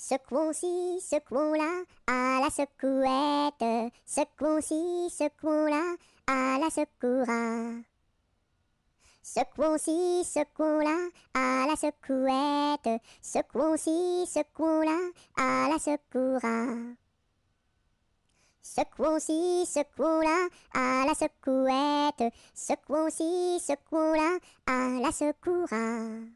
Secouons-ci, secouons-là, à la secouette. secouons ce secouons-là, à la secoura. secouons ce secouons-là, à la secouette. secouons ce secouons-là, à la secoura. secouons ce secouons-là, à la secouette. secouons ce secouons-là, à la secoura.